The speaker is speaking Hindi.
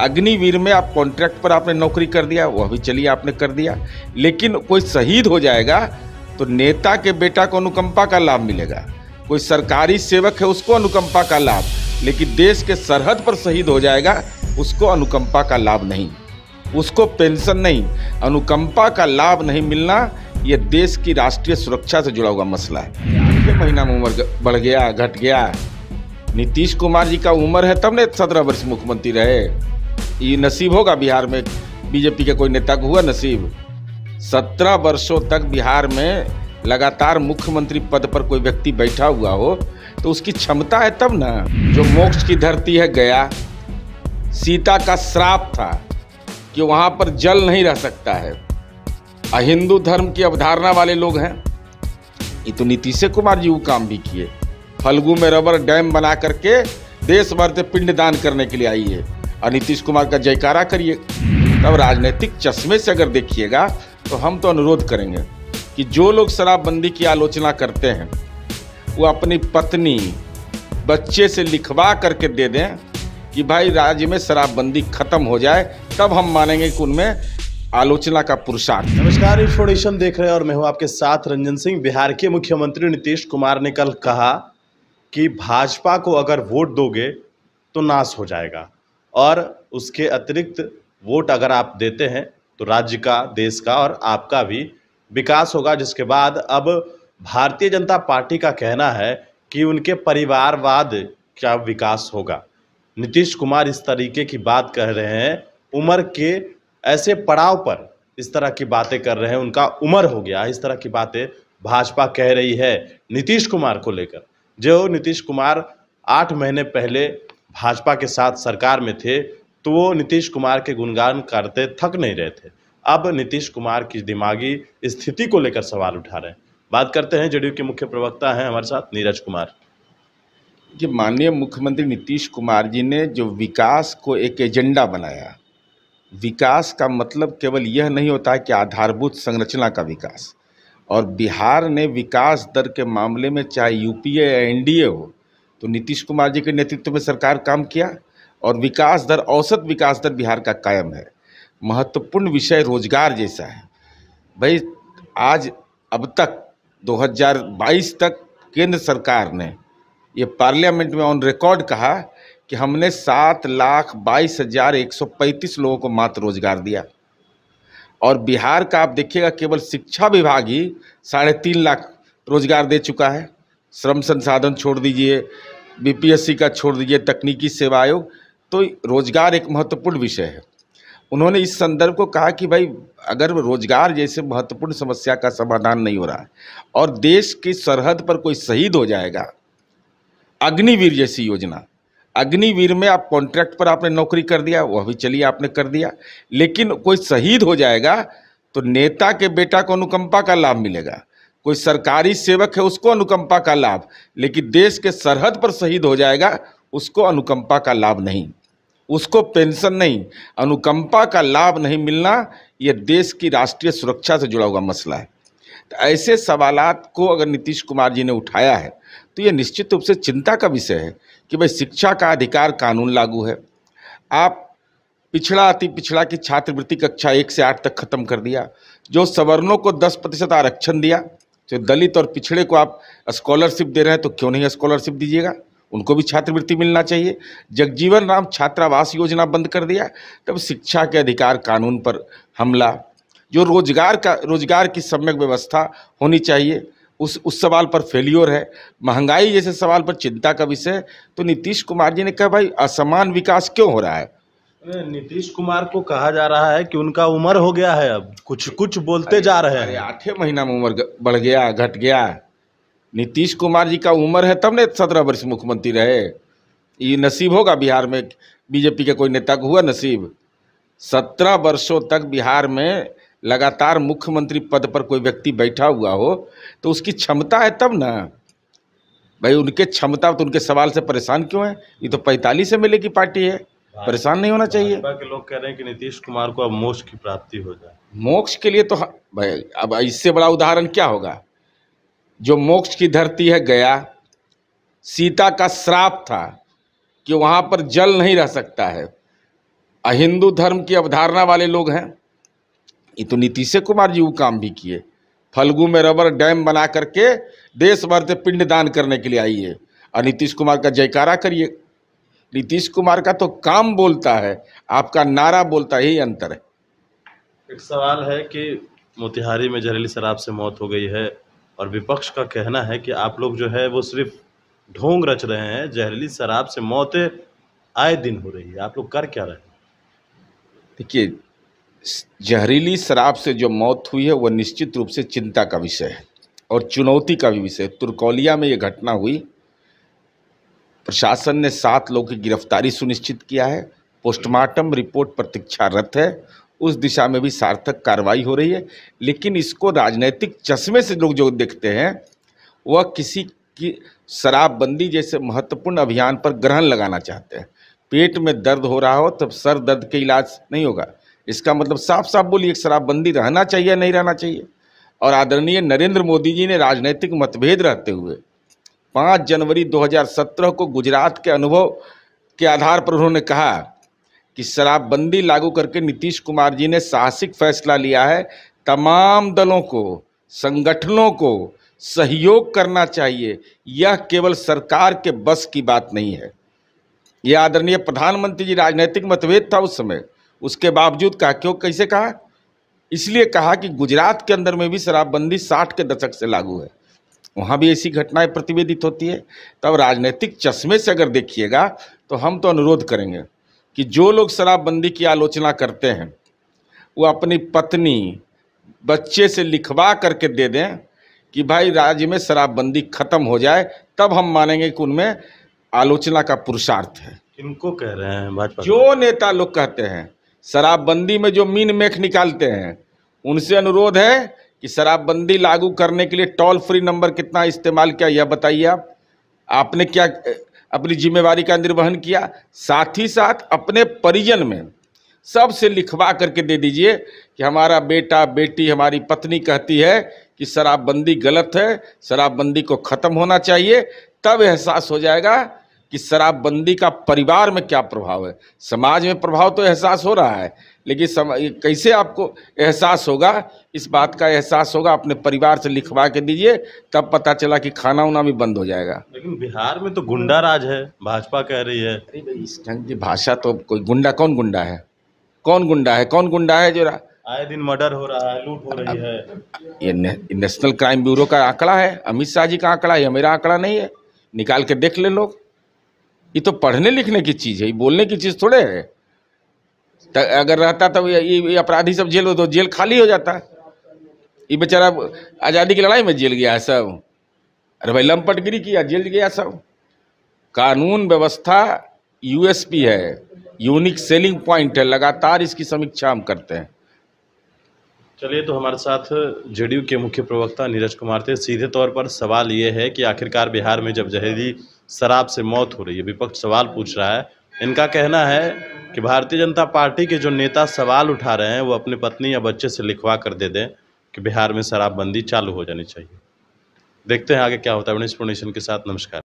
अग्निवीर में आप कॉन्ट्रैक्ट पर आपने नौकरी कर दिया वह भी चलिए आपने कर दिया लेकिन कोई शहीद हो जाएगा तो नेता के बेटा को अनुकंपा का लाभ मिलेगा कोई सरकारी सेवक है उसको अनुकंपा का लाभ लेकिन देश के सरहद पर शहीद हो जाएगा उसको अनुकंपा का लाभ नहीं उसको पेंशन नहीं अनुकंपा का लाभ नहीं मिलना यह देश की राष्ट्रीय सुरक्षा से जुड़ा हुआ मसला है आठवें महीना में उम्र बढ़ गया घट गया नीतीश कुमार जी का उम्र है तब ने सत्रह वर्ष मुख्यमंत्री रहे ये नसीब होगा बिहार में बीजेपी के कोई नेता को हुआ नसीब सत्रह वर्षों तक बिहार में लगातार मुख्यमंत्री पद पर कोई व्यक्ति बैठा हुआ हो तो उसकी क्षमता है तब ना जो मोक्ष की धरती है गया सीता का श्राप था कि वहाँ पर जल नहीं रह सकता है हिंदू धर्म की अवधारणा वाले लोग हैं ये तो नीतीश कुमार जी वो काम भी किए फलगू में रबर डैम बना करके देश भर से पिंडदान करने के लिए आई है और नीतीश कुमार का जयकारा करिए तब राजनीतिक चश्मे से अगर देखिएगा तो हम तो अनुरोध करेंगे कि जो लोग शराबबंदी की आलोचना करते हैं वो अपनी पत्नी बच्चे से लिखवा करके दे दें कि भाई राज्य में शराबबंदी खत्म हो जाए तब हम मानेंगे कि उनमें आलोचना का पुरुषार्थ नमस्कार इन्फॉर्मेशन देख रहे हैं और मैं हूं आपके साथ रंजन सिंह बिहार के मुख्यमंत्री नीतीश कुमार ने कल कहा कि भाजपा को अगर वोट दोगे तो नाश हो जाएगा और उसके अतिरिक्त वोट अगर आप देते हैं तो राज्य का देश का और आपका भी विकास होगा जिसके बाद अब भारतीय जनता पार्टी का कहना है कि उनके परिवारवाद का विकास होगा नीतीश कुमार इस तरीके की बात कह रहे हैं उम्र के ऐसे पड़ाव पर इस तरह की बातें कर रहे हैं उनका उम्र हो गया इस तरह की बातें भाजपा कह रही है नीतीश कुमार को लेकर जो नीतीश कुमार आठ महीने पहले भाजपा के साथ सरकार में थे तो वो नीतीश कुमार के गुणगान करते थक नहीं रहे थे अब नीतीश कुमार की दिमागी स्थिति को लेकर सवाल उठा रहे हैं बात करते हैं जेडीयू के मुख्य प्रवक्ता हैं हमारे साथ नीरज कुमार जी माननीय मुख्यमंत्री नीतीश कुमार जी ने जो विकास को एक एजेंडा बनाया विकास का मतलब केवल यह नहीं होता है कि आधारभूत संरचना का विकास और बिहार ने विकास दर के मामले में चाहे यूपीए या एनडीए हो तो नीतीश कुमार जी के नेतृत्व में सरकार काम किया और विकास दर औसत विकास दर बिहार का कायम है महत्वपूर्ण विषय रोजगार जैसा है भाई आज अब तक 2022 तक केंद्र सरकार ने ये पार्लियामेंट में ऑन रिकॉर्ड कहा कि हमने सात लाख बाईस हज़ार एक सौ पैंतीस लोगों को मात्र रोजगार दिया और बिहार का आप देखिएगा केवल शिक्षा विभाग ही साढ़े तीन लाख रोजगार दे चुका है श्रम संसाधन छोड़ दीजिए बीपीएससी का छोड़ दीजिए तकनीकी सेवा आयोग तो रोजगार एक महत्वपूर्ण विषय है उन्होंने इस संदर्भ को कहा कि भाई अगर रोजगार जैसे महत्वपूर्ण समस्या का समाधान नहीं हो रहा है और देश की सरहद पर कोई शहीद हो जाएगा अग्निवीर जैसी योजना अग्निवीर में आप कॉन्ट्रैक्ट पर आपने नौकरी कर दिया वह भी चलिए आपने कर दिया लेकिन कोई शहीद हो जाएगा तो नेता के बेटा को अनुकंपा का लाभ मिलेगा कोई सरकारी सेवक है उसको अनुकंपा का लाभ लेकिन देश के सरहद पर शहीद हो जाएगा उसको अनुकंपा का लाभ नहीं उसको पेंशन नहीं अनुकंपा का लाभ नहीं मिलना ये देश की राष्ट्रीय सुरक्षा से जुड़ा हुआ मसला है तो ऐसे सवालात को अगर नीतीश कुमार जी ने उठाया है तो ये निश्चित रूप से चिंता का विषय है कि भाई शिक्षा का अधिकार कानून लागू है आप पिछड़ा अति पिछड़ा की छात्रवृत्ति कक्षा एक से आठ तक खत्म कर दिया जो सवर्णों को दस प्रतिशत आरक्षण दिया जो तो दलित और पिछड़े को आप स्कॉलरशिप दे रहे हैं तो क्यों नहीं स्कॉलरशिप दीजिएगा उनको भी छात्रवृत्ति मिलना चाहिए जगजीवन राम छात्रावास योजना बंद कर दिया तब शिक्षा के अधिकार कानून पर हमला जो रोजगार का रोजगार की सम्यक व्यवस्था होनी चाहिए उस उस सवाल पर फेल्योर है महंगाई जैसे सवाल पर चिंता का विषय तो नीतीश कुमार जी ने कहा भाई असमान विकास क्यों हो रहा है नीतीश कुमार को कहा जा रहा है कि उनका उम्र हो गया है अब कुछ कुछ बोलते जा रहे हैं आठे महीना में उम्र बढ़ गया घट गया नीतीश कुमार जी का उम्र है तब ने सत्रह वर्ष मुख्यमंत्री रहे ये नसीब होगा बिहार में बीजेपी के कोई नेता को हुआ नसीब सत्रह वर्षों तक बिहार में लगातार मुख्यमंत्री पद पर कोई व्यक्ति बैठा हुआ हो तो उसकी क्षमता है तब ना भाई उनके क्षमता तो उनके सवाल से परेशान क्यों है ये तो पैंतालीस एम की पार्टी है परेशान नहीं होना चाहिए के लोग कह रहे हैं कि नीतीश कुमार को अब मोक्ष की प्राप्ति हो जाए मोक्ष के लिए तो अब इससे बड़ा उदाहरण क्या होगा जो मोक्ष की धरती है गया सीता का श्राप था कि वहाँ पर जल नहीं रह सकता है हिंदू धर्म की अवधारणा वाले लोग हैं ये तो नीतीश कुमार जी वो काम भी किए फलगू में रबर डैम बना करके देश भर से पिंडदान करने के लिए आइए और नीतीश कुमार का जयकारा करिए नीतीश कुमार का तो काम बोलता है आपका नारा बोलता ही अंतर है एक सवाल है कि मोतिहारी में जहरीली शराब से मौत हो गई है और विपक्ष का कहना है कि आप लोग जो है वो सिर्फ ढोंग रच रहे हैं जहरीली शराब से मौतें आए दिन हो रही है आप लोग कर क्या रहे हैं देखिए जहरीली शराब से जो मौत हुई है वह निश्चित रूप से चिंता का विषय है और चुनौती का भी विषय तुर्कौलिया में ये घटना हुई प्रशासन ने सात लोगों की गिरफ्तारी सुनिश्चित किया है पोस्टमार्टम रिपोर्ट प्रतीक्षारत है उस दिशा में भी सार्थक कार्रवाई हो रही है लेकिन इसको राजनीतिक चश्मे से लोग जो देखते हैं वह किसी की शराबबंदी जैसे महत्वपूर्ण अभियान पर ग्रहण लगाना चाहते हैं पेट में दर्द हो रहा हो तब तो सर दर्द के इलाज नहीं होगा इसका मतलब साफ साफ बोलिए शराबबंदी रहना चाहिए नहीं रहना चाहिए और आदरणीय नरेंद्र मोदी जी ने राजनीतिक मतभेद रहते हुए पाँच जनवरी 2017 को गुजरात के अनुभव के आधार पर उन्होंने कहा कि शराबबंदी लागू करके नीतीश कुमार जी ने साहसिक फैसला लिया है तमाम दलों को संगठनों को सहयोग करना चाहिए यह केवल सरकार के बस की बात नहीं है यह आदरणीय प्रधानमंत्री जी राजनीतिक मतभेद था उस समय उसके बावजूद कहा क्यों कैसे कहा इसलिए कहा कि गुजरात के अंदर में भी शराबबंदी साठ के दशक से लागू है वहाँ भी ऐसी घटनाएं प्रतिवेदित होती है तब राजनीतिक चश्मे से अगर देखिएगा तो हम तो अनुरोध करेंगे कि जो लोग शराबबंदी की आलोचना करते हैं वो अपनी पत्नी बच्चे से लिखवा करके दे दें कि भाई राज्य में शराबबंदी खत्म हो जाए तब हम मानेंगे कि उनमें आलोचना का पुरुषार्थ है इनको कह रहे हैं भाजपा जो नेता लोग कहते हैं शराबबंदी में जो मीन मेख निकालते हैं उनसे अनुरोध है कि शराबबंदी लागू करने के लिए टोल फ्री नंबर कितना इस्तेमाल किया यह बताइए आप आपने क्या अपनी जिम्मेवारी का निर्वहन किया साथ ही साथ अपने परिजन में सबसे लिखवा करके दे दीजिए कि हमारा बेटा बेटी हमारी पत्नी कहती है कि शराबबंदी गलत है शराबबंदी को ख़त्म होना चाहिए तब एहसास हो जाएगा कि शराबबंदी का परिवार में क्या प्रभाव है समाज में प्रभाव तो एहसास हो रहा है लेकिन सम, कैसे आपको एहसास होगा इस बात का एहसास होगा अपने परिवार से लिखवा के दीजिए तब पता चला कि खाना उना भी बंद हो जाएगा लेकिन बिहार में तो गुंडा राज है भाजपा कह रही है इस ढंग की भाषा तो कोई गुंडा कौन गुंडा है कौन गुंडा है कौन गुंडा है जो आए दिन मर्डर हो रहा है लूट हो रही है ये ने, नेशनल क्राइम ब्यूरो का आंकड़ा है अमित शाह जी का आंकड़ा है मेरा आंकड़ा नहीं है निकाल के देख ले लोग ये तो पढ़ने लिखने की चीज़ है ये बोलने की चीज़ थोड़े है अगर रहता तो ये अपराधी सब जेल हो तो जेल खाली हो जाता ये बेचारा आज़ादी की लड़ाई में जेल गया है सब अरे भाई लम्पटगिरी किया जेल गया सब कानून व्यवस्था यूएसपी है यूनिक सेलिंग पॉइंट है लगातार इसकी समीक्षा हम करते हैं चलिए तो हमारे साथ जेडीयू के मुख्य प्रवक्ता नीरज कुमार थे सीधे तौर पर सवाल ये है कि आखिरकार बिहार में जब जहरी शराब से मौत हो रही है विपक्ष सवाल पूछ रहा है इनका कहना है कि भारतीय जनता पार्टी के जो नेता सवाल उठा रहे हैं वो अपनी पत्नी या बच्चे से लिखवा कर दे दें कि बिहार में शराबबंदी चालू हो जानी चाहिए देखते हैं आगे क्या होता है के साथ नमस्कार